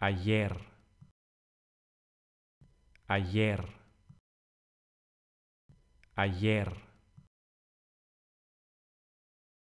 ayer, ayer, ayer.